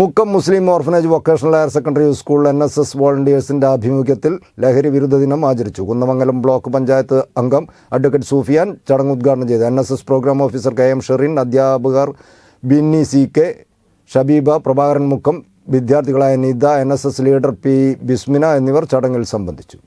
മുക്കം മുസ്ലിം orphanage vocational higher secondary school N S S വോളണ്ടിയേഴ്സിൻ്റെ ആഭിമുഖ്യത്തിൽ ലഹരി വിരുദ്ധ ദിനം ആചരിച്ചു കുന്നമംഗലം ബ്ലോക്ക് പഞ്ചായത്ത് അംഗം അഡ്വക്കേറ്റ് സൂഫിയാൻ ചടങ്ങ് ഉദ്ഘാടനം ചെയ്തു N S S programme officer K M Sherin അധ്യാപകർ ബിന്നി സി കെ ഷബീബ പ്രഭാകരൻ മുക്കം വിദ്യാർത്ഥികളായ Nitha N S S leader P Bismina എന്നിവർ ചടങ്ങിൽ സംബന്ധിച്ചു